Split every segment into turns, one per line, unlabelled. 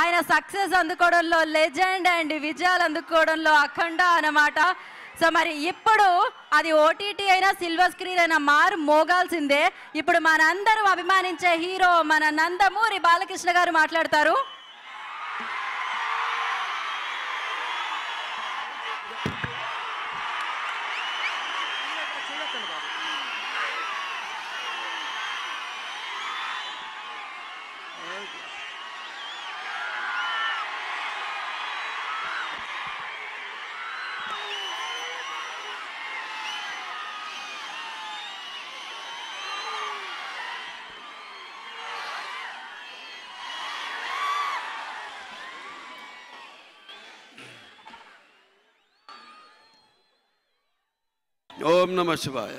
ఆయన success అందుకోవడంలో legend and విజయాలు అందుకోవడంలో అఖండ అన్నమాట సో మరి ఇప్పుడు అది ఓటీటీ అయినా సిల్వర్ స్క్రీన్ అయినా మారు మోగాల్సిందే ఇప్పుడు మనందరూ అభిమానించే హీరో మన నందమూరి బాలకృష్ణ గారు మాట్లాడతారు ఓం నమ శివాయ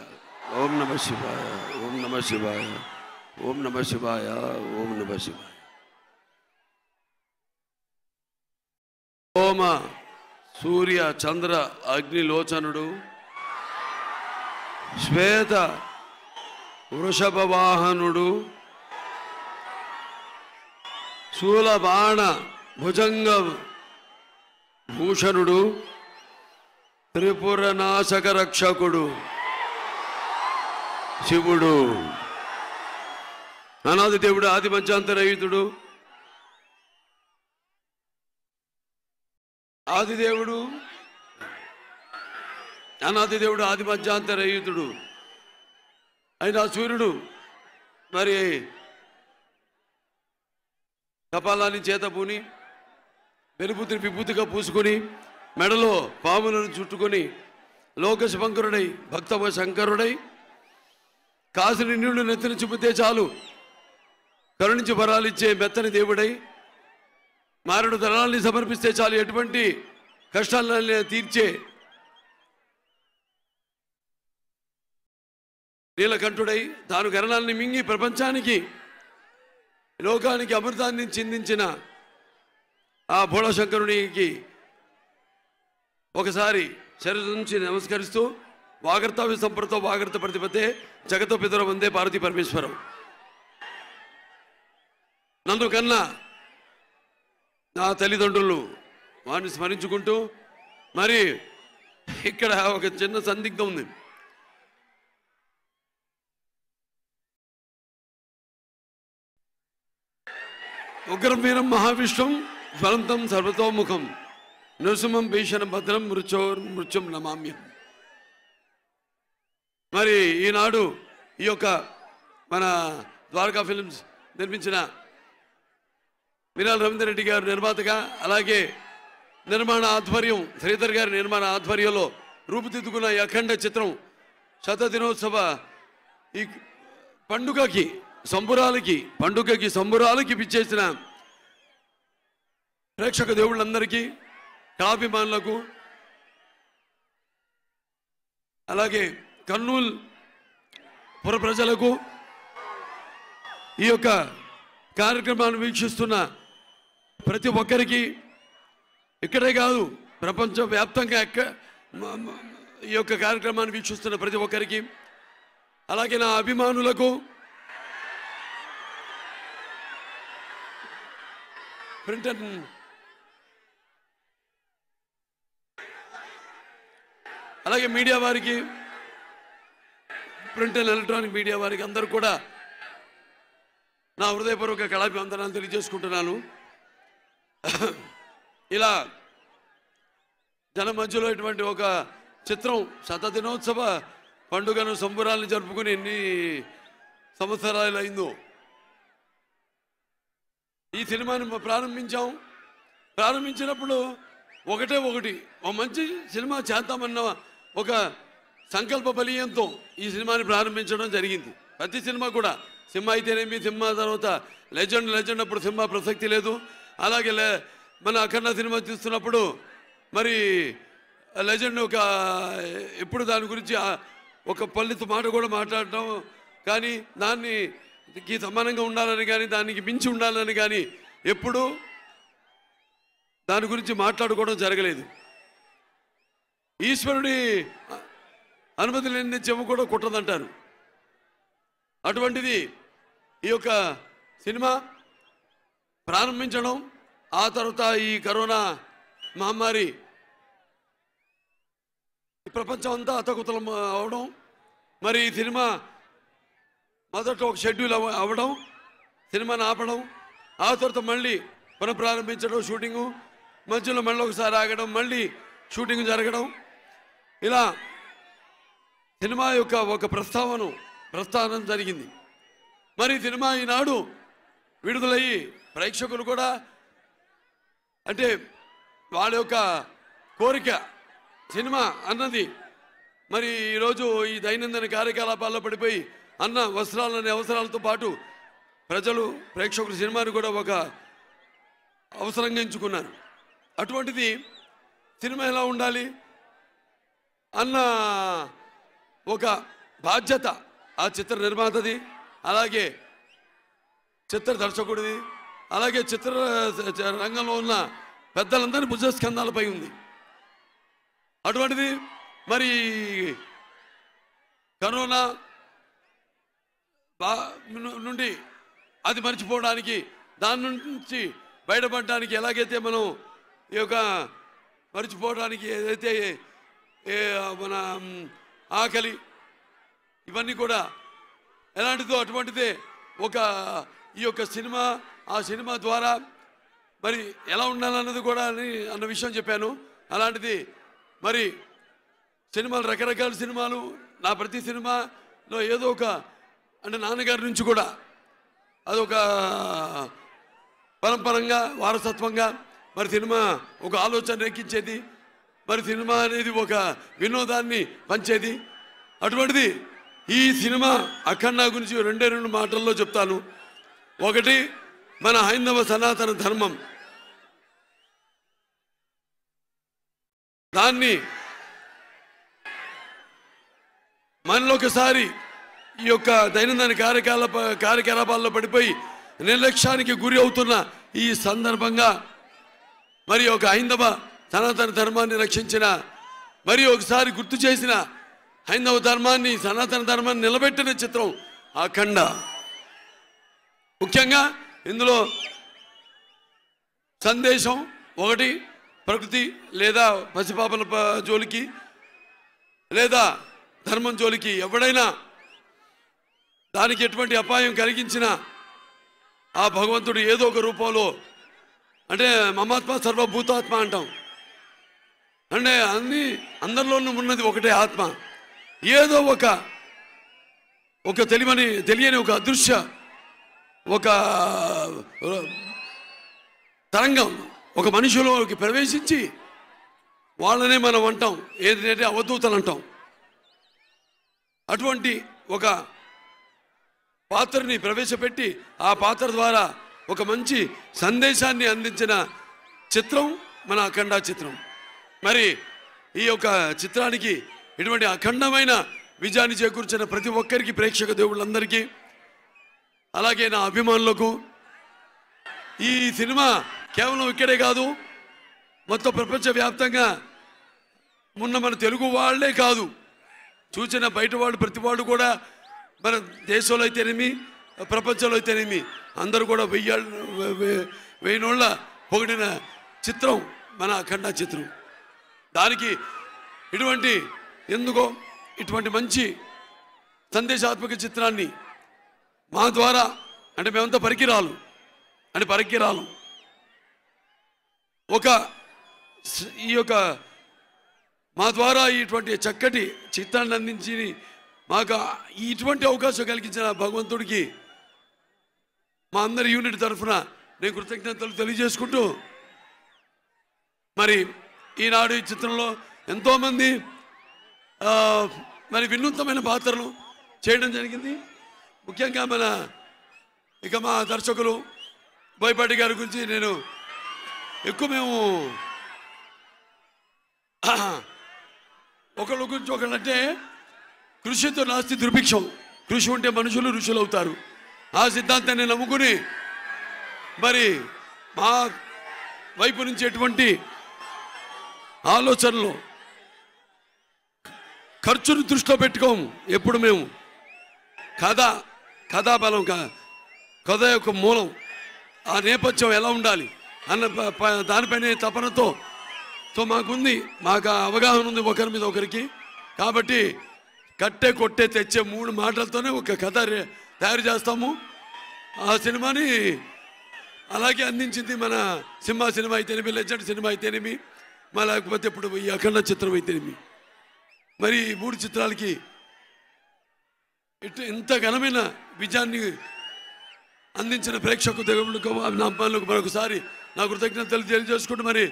ఓం నమ శివాయ ఓం నమ శివాయ ఓం నమ శివాయ ఓం నమ శివాయ ఓమ సూర్య చంద్ర అగ్నిలోచనుడు శ్వేత వృషభ వాహనుడు శూలబాణ భుజంగ భూషణుడు త్రిపుర నాశక రక్షకుడు శివుడు అనాథ దేవుడు ఆది పంచాంతరహితుడు ఆది దేవుడు అనాథ దేవుడు ఆది పంచాంతరహితుడు అయిన సూర్యుడు మరి కపాలాన్ని చేత పూని వెలుపుతుని విభూతిగా పూసుకొని మెడలో పాములను చుట్టుకొని లోకశంకరుడై భక్త శంకరుడై కాసిన నీళ్లు నెత్తిన చూపితే చాలు కరుణించి వరాలిచ్చే మెత్తని దేవుడై మారుడు తరాల్ని సమర్పిస్తే చాలు ఎటువంటి కష్టాలను తీర్చే నీలకంఠుడై తాను గరణాన్ని మింగి ప్రపంచానికి లోకానికి అమృతాన్ని చిందించిన ఆ భోళశంకరునికి ఒకసారి శరీరం నుంచి నమస్కరిస్తూ వాగర్త విసంపరతో వాగర్త ప్రతిపతే జగత పితర వందే పార్వతి పరమేశ్వరం నన్ను కన్నా నా తల్లిదండ్రులు వారిని స్మరించుకుంటూ మరి ఇక్కడ ఒక చిన్న సందిగ్ధం ఉంది ఉగ్రవీరం మహావిష్ణుం ఫలంతం సర్వతోముఖం నృసింహం భీషణ భద్రం మృచోర్ మృత్యుం నమామ్యం మరి ఈనాడు ఈ యొక్క మన ద్వారకా ఫిలిమ్స్ నిర్మించిన వీరాల రవీందర్ రెడ్డి గారు నిర్మాతగా అలాగే నిర్మాణ ఆధ్వర్యం శ్రీధర్ గారి నిర్మాణ ఆధ్వర్యంలో రూపుదిద్దుకున్న అఖండ చిత్రం శత దినోత్సవ ఈ పండుగకి సంబురాలకి పండుగకి సంబురాలకి పిచ్చేసిన ప్రేక్షక దేవుళ్ళందరికీ కళాభిమానులకు అలాగే కర్నూలు పుర ప్రజలకు ఈ యొక్క కార్యక్రమాన్ని వీక్షిస్తున్న ప్రతి ఒక్కరికి ఇక్కడే కాదు ప్రపంచవ్యాప్తంగా ఎక్క ఈ యొక్క కార్యక్రమాన్ని వీక్షిస్తున్న ప్రతి ఒక్కరికి అలాగే నా అభిమానులకు ప్రింటర్ అలాగే మీడియా వారికి ప్రింట్ అండ్ ఎలక్ట్రానిక్ మీడియా వారికి అందరూ కూడా నా హృదయపూర్వక కళాభివందనాలు తెలియజేసుకుంటున్నాను ఇలా జన మధ్యలో ఇటువంటి ఒక చిత్రం శతదినోత్సవ పండుగను సంబురాలను జరుపుకుని ఎన్ని సంవత్సరాలు అయిందో ఈ సినిమాని ప్రారంభించాం ప్రారంభించినప్పుడు ఒకటే ఒకటి ఒక మంచి సినిమా చేద్దామన్న ఒక సంకల్ప బలీయంతో ఈ సినిమాని ప్రారంభించడం జరిగింది ప్రతి సినిమా కూడా సినిమా అయితేనేమి సినిమా తర్వాత లెజెండ్ లెజెండ్ అప్పుడు సినిమా ప్రసక్తి లేదు అలాగే మన అఖండ సినిమా చూస్తున్నప్పుడు మరి లెజెండ్ ఒక ఎప్పుడు దాని గురించి ఒక పల్లితో మాట కూడా మాట్లాడటం కానీ దానికి సమానంగా ఉండాలని కానీ దానికి మించి ఉండాలని కానీ ఎప్పుడూ దాని గురించి మాట్లాడుకోవడం జరగలేదు ఈశ్వరుడి అనుమతి లేని చెవు కూడా కుట్టదంటారు అటువంటిది ఈ యొక్క సినిమా ప్రారంభించడం ఆ తర్వాత ఈ కరోనా మహమ్మారి ప్రపంచం అంతా అతకుతలం అవడం మరి ఈ సినిమా మొదట ఒక షెడ్యూల్ అవ అవ్వడం సినిమాను ఆపడం ఆ తర్వాత మళ్ళీ పునఃప్రారంభించడం షూటింగు మధ్యలో మళ్ళీ ఒకసారి ఆగడం మళ్ళీ షూటింగ్ జరగడం ఇలా సినిమా యొక్క ఒక ప్రస్తావన ప్రస్థానం జరిగింది మరి సినిమా ఈనాడు విడుదలయ్యి ప్రేక్షకులు కూడా అంటే వాళ్ళ యొక్క కోరిక సినిమా అన్నది మరి ఈరోజు ఈ దైనందిన కార్యకలాపాల్లో పడిపోయి అన్న అనే అవసరాలతో పాటు ప్రజలు ప్రేక్షకులు సినిమాను కూడా ఒక అవసరంగా ఎంచుకున్నారు అటువంటిది సినిమా ఎలా ఉండాలి అన్న ఒక బాధ్యత ఆ చిత్ర నిర్మాతది అలాగే చిత్ర దర్శకుడిది అలాగే చిత్ర రంగంలో ఉన్న పెద్దలందరినీ భుజస్కంధాలపై ఉంది అటువంటిది మరి కరోనా బా నుండి అది మర్చిపోవడానికి దాని నుంచి బయటపడడానికి ఎలాగైతే మనం ఈ యొక్క మర్చిపోవడానికి ఏదైతే మన ఆకలి ఇవన్నీ కూడా ఎలాంటిదో అటువంటిదే ఒక ఈ యొక్క సినిమా ఆ సినిమా ద్వారా మరి ఎలా ఉండాలన్నది కూడా అని అన్న విషయం చెప్పాను అలాంటిది మరి సినిమాలు రకరకాల సినిమాలు నా ప్రతి సినిమాలో ఏదో ఒక అంటే నాన్నగారి నుంచి కూడా అదొక పరంపరంగా వారసత్వంగా మరి సినిమా ఒక ఆలోచన రేకించేది మరి సినిమా అనేది ఒక వినోదాన్ని పంచేది అటువంటిది ఈ సినిమా అఖండ గురించి రెండే రెండు మాటల్లో చెప్తాను ఒకటి మన హైందవ సనాతన ధర్మం దాన్ని మనలోకసారి ఈ యొక్క దైనందిన కార్యకలాప కార్యకలాపాల్లో పడిపోయి నిర్లక్ష్యానికి గురి అవుతున్న ఈ సందర్భంగా మరి ఒక హైందవ సనాతన ధర్మాన్ని రక్షించిన మరి ఒకసారి గుర్తు చేసిన హైందవ ధర్మాన్ని సనాతన ధర్మాన్ని నిలబెట్టిన చిత్రం అఖండ ముఖ్యంగా ఇందులో సందేశం ఒకటి ప్రకృతి లేదా పసిపాపల జోలికి లేదా ధర్మం జోలికి ఎవడైనా దానికి ఎటువంటి అపాయం కలిగించిన ఆ భగవంతుడు ఏదో ఒక రూపంలో అంటే మమాత్మ సర్వభూతాత్మ అంటాం అంటే అన్ని అందరిలోనూ ఉన్నది ఒకటే ఆత్మ ఏదో ఒక ఒక తెలియని తెలియని ఒక అదృశ్య ఒక తరంగం ఒక మనుషులకి ప్రవేశించి వాళ్ళనే మనం అంటాం ఏదైతే అవధూతలు అంటాం అటువంటి ఒక పాత్రని ప్రవేశపెట్టి ఆ పాత్ర ద్వారా ఒక మంచి సందేశాన్ని అందించిన చిత్రం మన అఖండ చిత్రం మరి ఈ యొక్క చిత్రానికి ఇటువంటి అఖండమైన విజయాన్ని చేకూర్చిన ప్రతి ఒక్కరికి ప్రేక్షక దేవుళ్ళందరికీ అలాగే నా అభిమానులకు ఈ సినిమా కేవలం ఇక్కడే కాదు మొత్తం ప్రపంచవ్యాప్తంగా ఉన్న మన తెలుగు వాళ్ళే కాదు చూసిన బయట వాళ్ళు ప్రతి వాళ్ళు కూడా మన దేశంలో అయితేనేమి ప్రపంచంలో అయితేనేమి అందరూ కూడా వెయ్యాళ్ళు వేయనోళ్ళ పొగిడిన చిత్రం మన అఖండ చిత్రం దానికి ఇటువంటి ఎందుకో ఇటువంటి మంచి సందేశాత్మక చిత్రాన్ని మా ద్వారా అంటే మేమంతా పరికిరాలు అంటే పరికిరాలు ఒక ఈ యొక్క మా ద్వారా ఇటువంటి చక్కటి చిత్రాన్ని అందించి మాకు ఇటువంటి అవకాశం కలిగించిన భగవంతుడికి మా అందరి యూనిట్ తరఫున నేను కృతజ్ఞతలు తెలియజేసుకుంటూ మరి ఈనాడు ఈ చిత్రంలో ఎంతోమంది మరి వినూత్నమైన పాత్రలు చేయడం జరిగింది ముఖ్యంగా మన ఇక మా దర్శకులు బోయపాటి గారి గురించి నేను ఎక్కువ మేము ఒకళ్ళ గురించి ఒకళ్ళంటే కృషితో నాస్తి దుర్భిక్షం కృషి ఉంటే మనుషులు ఋషులు అవుతారు ఆ సిద్ధాంతాన్ని నమ్ముకుని మరి మా వైపు నుంచి ఎటువంటి ఆలోచనలు ఖర్చును దృష్టిలో పెట్టుకోము ఎప్పుడు మేము కథ కథాబలం కథ యొక్క మూలం ఆ నేపథ్యం ఎలా ఉండాలి అన్న దానిపైన తపనతో సో మాకుంది మాకు అవగాహన ఉంది ఒకరి మీద ఒకరికి కాబట్టి కట్టే కొట్టే తెచ్చే మూడు మాటలతోనే ఒక కథ తయారు చేస్తాము ఆ సినిమాని అలాగే అందించింది మన సినిమా సినిమా అయితేనేమి లెజెండ్ సినిమా అయితేనేమి మా లేకపోతే ఇప్పుడు ఈ అఖండ చిత్రం అయితే మరి ఈ మూడు చిత్రాలకి ఇటు ఇంత ఘనమైన విజయాన్ని అందించిన ప్రేక్షకు దేవుళ్ళకు నా పనులు మరొకసారి నా కృతజ్ఞతలు తెలియజేసుకుంటూ మరి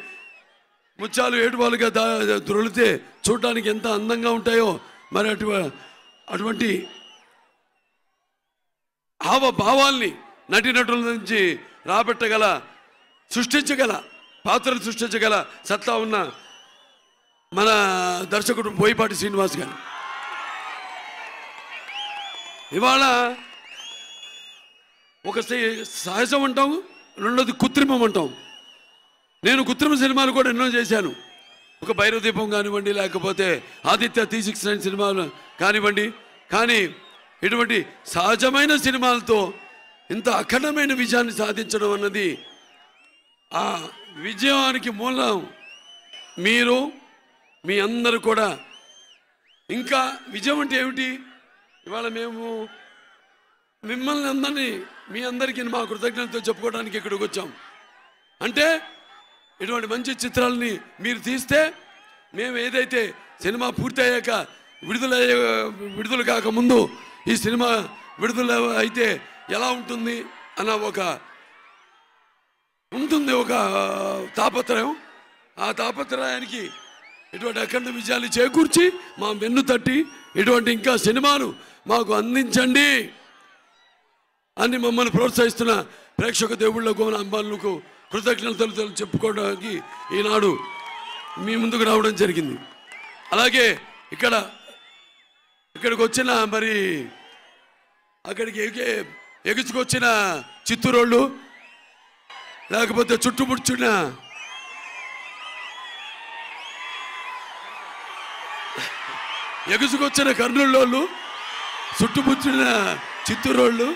ముత్యాలు ఏటువాలుగా దా దొరికితే చూడటానికి ఎంత అందంగా ఉంటాయో మరి అటు అటువంటి హావభావాల్ని నటీనటుల నుంచి రాబెట్టగల సృష్టించగల పాత్రను సృష్టించగల సత్తా ఉన్న మన దర్శకుడు బోయపాటి శ్రీనివాస్ గారు ఇవాళ ఒక సహజం అంటాం రెండోది కృత్రిమం అంటాం నేను కృత్రిమ సినిమాలు కూడా ఎన్నో చేశాను ఒక దీపం కానివ్వండి లేకపోతే ఆదిత్య త్రీ సిక్స్ నైన్ సినిమాలు కానివ్వండి కానీ ఇటువంటి సహజమైన సినిమాలతో ఇంత అఖండమైన విజయాన్ని సాధించడం అన్నది ఆ విజయానికి మూలం మీరు మీ అందరు కూడా ఇంకా విజయం అంటే ఏమిటి ఇవాళ మేము మిమ్మల్ని అందరినీ మీ అందరికీ మా కృతజ్ఞతతో చెప్పుకోవడానికి ఇక్కడికి వచ్చాం అంటే ఇటువంటి మంచి చిత్రాలని మీరు తీస్తే మేము ఏదైతే సినిమా పూర్తయ్యాక విడుదల విడుదల కాకముందు ఈ సినిమా విడుదల అయితే ఎలా ఉంటుంది అన్న ఒక ఉంటుంది ఒక తాపత్రయం ఆ తాపత్రయానికి ఇటువంటి అఖండ విజయాలు చేకూర్చి మా వెన్ను తట్టి ఇటువంటి ఇంకా సినిమాలు మాకు అందించండి అని మమ్మల్ని ప్రోత్సహిస్తున్న ప్రేక్షక దేవుళ్ళకు అంబాలకు కృతజ్ఞతలు చెప్పుకోవడానికి ఈనాడు మీ ముందుకు రావడం జరిగింది అలాగే ఇక్కడ ఇక్కడికి వచ్చిన మరి అక్కడికి ఎగి ఎగుచుకొచ్చిన వాళ్ళు లేకపోతే చుట్టుముడుచున్న ఎగుసుకొచ్చిన కర్నూలు వాళ్ళు చుట్టుముచ్చిన వాళ్ళు